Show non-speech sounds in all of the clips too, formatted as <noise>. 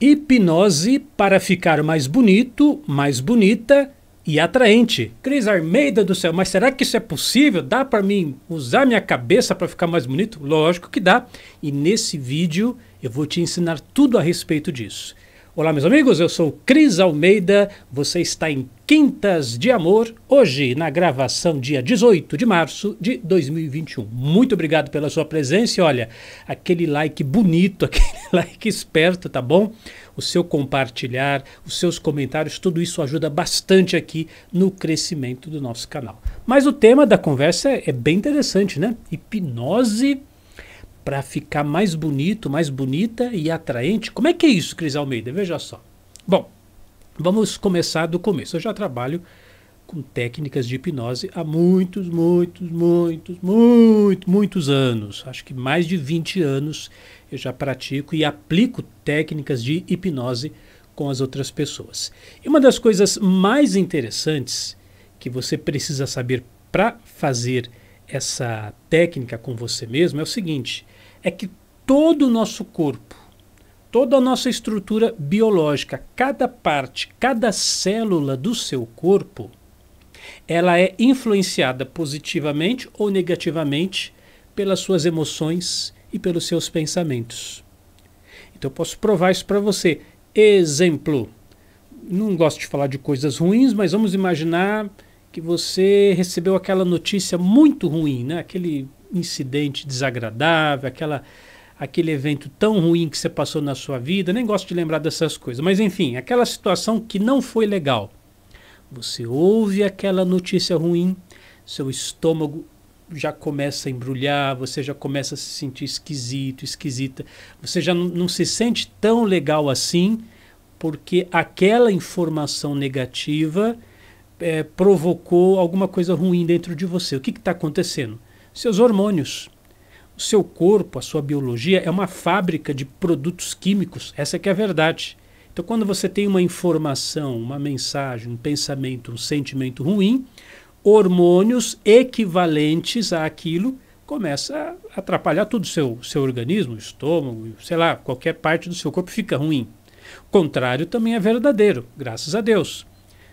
Hipnose para ficar mais bonito, mais bonita e atraente. Cris Armeida do céu, mas será que isso é possível? Dá para mim usar minha cabeça para ficar mais bonito? Lógico que dá. E nesse vídeo eu vou te ensinar tudo a respeito disso. Olá, meus amigos, eu sou Cris Almeida, você está em Quintas de Amor, hoje na gravação, dia 18 de março de 2021. Muito obrigado pela sua presença e olha, aquele like bonito, <laughs> aquele like esperto, tá bom? O seu compartilhar, os seus comentários, tudo isso ajuda bastante aqui no crescimento do nosso canal. Mas o tema da conversa é bem interessante, né? Hipnose para ficar mais bonito, mais bonita e atraente. Como é que é isso, Cris Almeida? Veja só. Bom, vamos começar do começo. Eu já trabalho com técnicas de hipnose há muitos, muitos, muitos, muito, muitos anos. Acho que mais de 20 anos eu já pratico e aplico técnicas de hipnose com as outras pessoas. E uma das coisas mais interessantes que você precisa saber para fazer essa técnica com você mesmo é o seguinte: é que todo o nosso corpo, toda a nossa estrutura biológica, cada parte, cada célula do seu corpo, ela é influenciada positivamente ou negativamente pelas suas emoções e pelos seus pensamentos. Então eu posso provar isso para você. Exemplo. Não gosto de falar de coisas ruins, mas vamos imaginar que você recebeu aquela notícia muito ruim, né? Aquele incidente desagradável, aquela aquele evento tão ruim que você passou na sua vida, nem gosto de lembrar dessas coisas, mas enfim, aquela situação que não foi legal. Você ouve aquela notícia ruim, seu estômago já começa a embrulhar, você já começa a se sentir esquisito, esquisita, você já não, se sente tão legal assim, porque aquela informação negativa é, provocou alguma coisa ruim dentro de você. O que está acontecendo? seus hormônios. O seu corpo, a sua biologia é uma fábrica de produtos químicos, essa que é a verdade. Então, quando você tem uma informação, uma mensagem, um pensamento, um sentimento ruim, hormônios equivalentes àquilo começa a atrapalhar todo o seu, seu organismo, estômago, sei lá, qualquer parte do seu corpo fica ruim. O contrário também é verdadeiro, graças a Deus.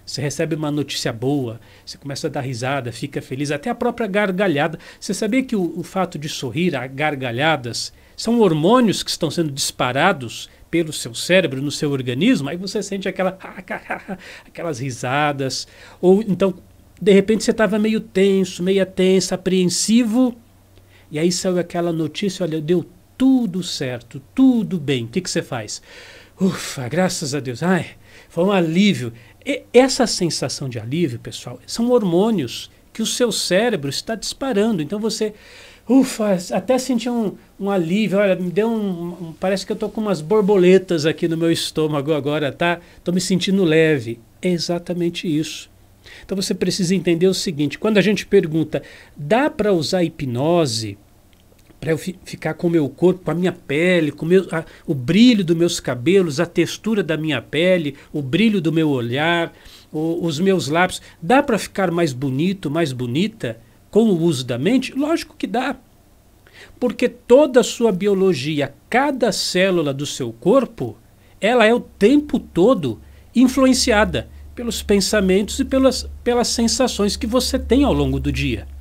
Você recebe uma notícia boa, você começa a dar risada, fica feliz, até a própria gargalhada. Você sabia que o, o fato de sorrir, a gargalhadas, são hormônios que estão sendo disparados pelo seu cérebro, no seu organismo, aí você sente aquela, <laughs> aquelas risadas. Ou então, de repente, você estava meio tenso, meia tensa, apreensivo, e aí saiu aquela notícia: olha, deu tudo certo, tudo bem. O que, que você faz? Ufa, graças a Deus. Ai, foi um alívio. E essa sensação de alívio, pessoal, são hormônios que o seu cérebro está disparando. Então você, ufa, até sentir um, um alívio. Olha, me deu um, um Parece que eu estou com umas borboletas aqui no meu estômago agora, tá? Estou me sentindo leve. É exatamente isso. Então você precisa entender o seguinte: quando a gente pergunta, dá para usar hipnose para eu fi ficar com o meu corpo, com a minha pele, com meu, a, o brilho dos meus cabelos, a textura da minha pele, o brilho do meu olhar, o, os meus lábios. Dá para ficar mais bonito, mais bonita com o uso da mente? Lógico que dá. Porque toda a sua biologia, cada célula do seu corpo, ela é o tempo todo influenciada pelos pensamentos e pelas, pelas sensações que você tem ao longo do dia.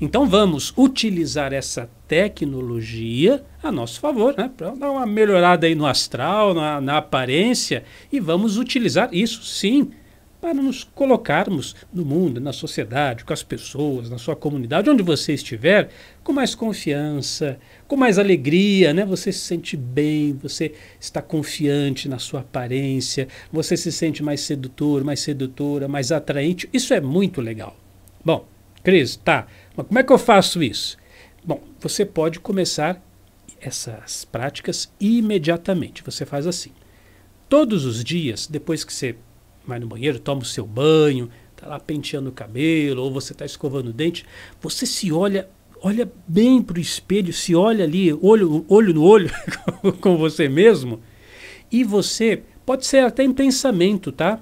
Então vamos utilizar essa tecnologia a nosso favor, né? Para dar uma melhorada aí no astral, na, na aparência, e vamos utilizar isso sim para nos colocarmos no mundo, na sociedade, com as pessoas, na sua comunidade, onde você estiver, com mais confiança, com mais alegria, né? Você se sente bem, você está confiante na sua aparência, você se sente mais sedutor, mais sedutora, mais atraente. Isso é muito legal. Bom, Cris, tá. Mas como é que eu faço isso? Bom, você pode começar essas práticas imediatamente. Você faz assim. Todos os dias, depois que você vai no banheiro, toma o seu banho, está lá penteando o cabelo, ou você está escovando o dente, você se olha, olha bem para o espelho, se olha ali, olho, olho no olho <laughs> com você mesmo, e você, pode ser até em pensamento, tá?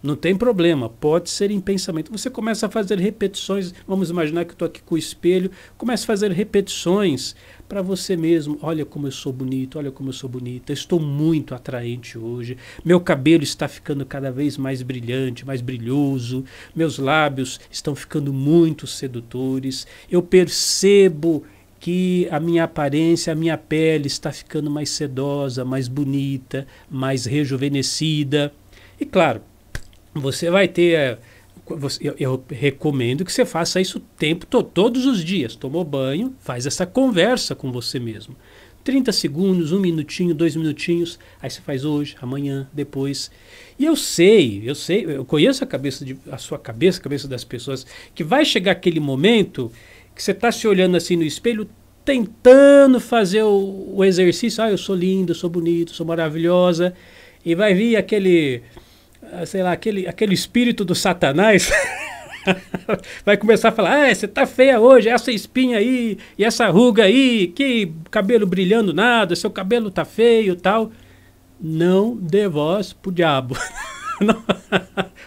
Não tem problema, pode ser em pensamento. Você começa a fazer repetições. Vamos imaginar que eu estou aqui com o espelho. Começa a fazer repetições para você mesmo. Olha como eu sou bonito, olha como eu sou bonita. Estou muito atraente hoje. Meu cabelo está ficando cada vez mais brilhante, mais brilhoso. Meus lábios estão ficando muito sedutores. Eu percebo que a minha aparência, a minha pele está ficando mais sedosa, mais bonita, mais rejuvenescida. E claro, você vai ter. Eh, eu, recomendo que você faça isso o tempo todo, todos os dias. Tomou banho, faz essa conversa com você mesmo. 30 segundos, um minutinho, dois minutinhos. Aí você faz hoje, amanhã, depois. E eu sei, eu sei, eu conheço a cabeça de, a sua cabeça, a cabeça das pessoas, que vai chegar aquele momento que você está se olhando assim no espelho, tentando fazer o, o exercício. Ah, eu sou linda, sou bonito, sou maravilhosa. E vai vir aquele ah, sei lá, aquele, aquele espírito do Satanás. <laughs> vai começar a falar: ah, você tá feia hoje, essa espinha aí, e essa ruga aí, que cabelo brilhando nada, seu cabelo tá feio tal. Não dê voz pro diabo. <laughs> <laughs>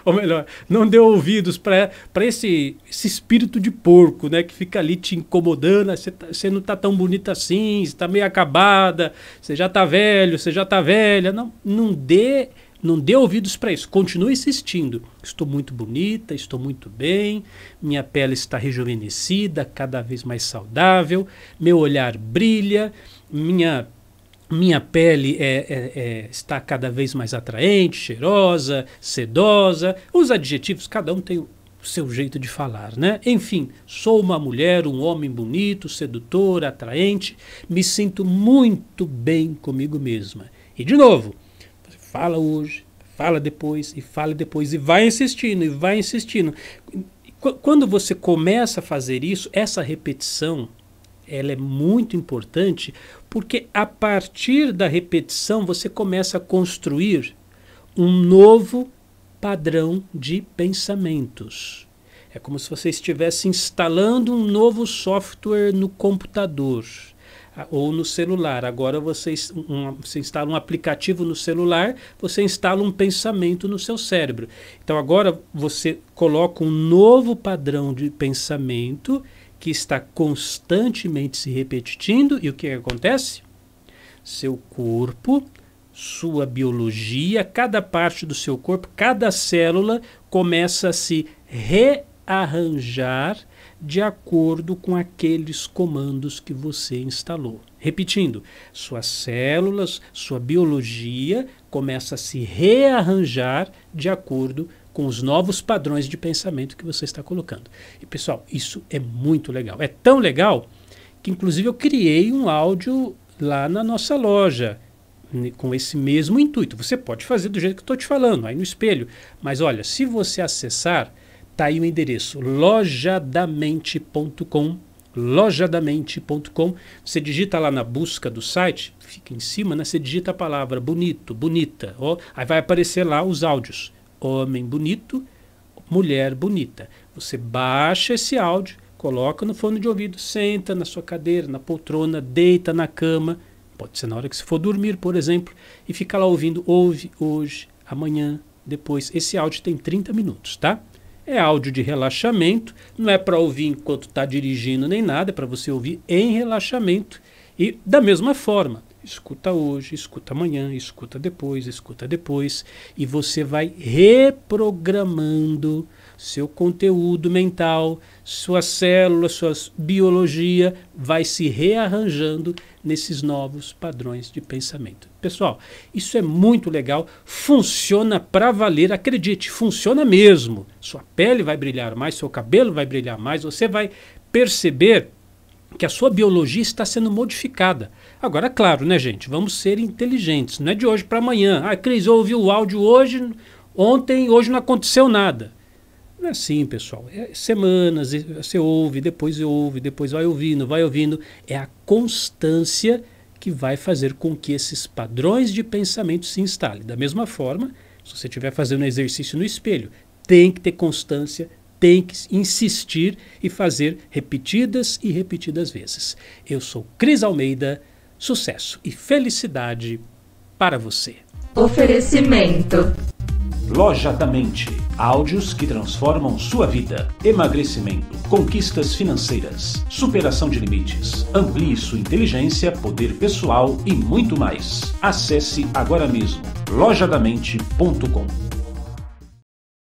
ou melhor, não dê ouvidos para esse, esse espírito de porco, né? Que fica ali te incomodando. Ah, você tá, não tá tão bonita assim, você tá meio acabada, você já tá velho, você já tá velha. Não, não dê não dê ouvidos para isso. Continue insistindo. Estou muito bonita, estou muito bem, minha pele está rejuvenescida, cada vez mais saudável, meu olhar brilha, minha minha pele é, é, é, está cada vez mais atraente, cheirosa, sedosa. Os adjetivos, cada um tem o seu jeito de falar, né? Enfim, sou uma mulher, um homem bonito, sedutor, atraente, me sinto muito bem comigo mesma. E de novo, fala hoje, fala depois, e fala depois, e vai insistindo, e vai insistindo. Quando você começa a fazer isso, essa repetição, ela é muito importante, porque a partir da repetição você começa a construir um novo padrão de pensamentos. É como se você estivesse instalando um novo software no computador. Ah, ou no celular. Agora você, um, você instala um aplicativo no celular, você instala um pensamento no seu cérebro. Então agora você coloca um novo padrão de pensamento que está constantemente se repetindo e o que acontece? Seu corpo, sua biologia, cada parte do seu corpo, cada célula começa a se rearranjar de acordo com aqueles comandos que você instalou. Repetindo, suas células, sua biologia começa a se rearranjar de acordo com os novos padrões de pensamento que você está colocando. E pessoal, isso é muito legal. É tão legal que inclusive eu criei um áudio lá na nossa loja né, com esse mesmo intuito. Você pode fazer do jeito que estou te falando, aí no espelho. Mas olha, se você acessar Tá aí o endereço lojadamente.com lojadamente.com. Você digita lá na busca do site, fica em cima, né? Você digita a palavra bonito, bonita. Ó, aí vai aparecer lá os áudios. Homem bonito, mulher bonita. Você baixa esse áudio, coloca no fone de ouvido, senta na sua cadeira, na poltrona, deita na cama. Pode ser na hora que você for dormir, por exemplo, e fica lá ouvindo, ouve hoje, amanhã, depois. Esse áudio tem 30 minutos, tá? É áudio de relaxamento, não é para ouvir enquanto está dirigindo nem nada, é para você ouvir em relaxamento. E da mesma forma, escuta hoje, escuta amanhã, escuta depois, escuta depois, e você vai reprogramando seu conteúdo mental, suas células, sua biologia vai se rearranjando nesses novos padrões de pensamento. Pessoal, isso é muito legal, funciona para valer, acredite, funciona mesmo. Sua pele vai brilhar mais, seu cabelo vai brilhar mais, você vai perceber que a sua biologia está sendo modificada. Agora, claro, né, gente? Vamos ser inteligentes. Não é de hoje para amanhã. Ah, Cris, eu ouvi o áudio hoje, ontem, hoje não aconteceu nada. Não é assim, pessoal. É semanas, você ouve, depois ouve, depois vai ouvindo, vai ouvindo. É a constância que vai fazer com que esses padrões de pensamento se instalem. Da mesma forma, se você estiver fazendo um exercício no espelho, tem que ter constância, tem que insistir e fazer repetidas e repetidas vezes. Eu sou Cris Almeida, sucesso e felicidade para você. Oferecimento. Loja da Mente. Áudios que transformam sua vida. Emagrecimento, conquistas financeiras, superação de limites, amplie sua inteligência, poder pessoal e muito mais. Acesse agora mesmo lojadamente.com.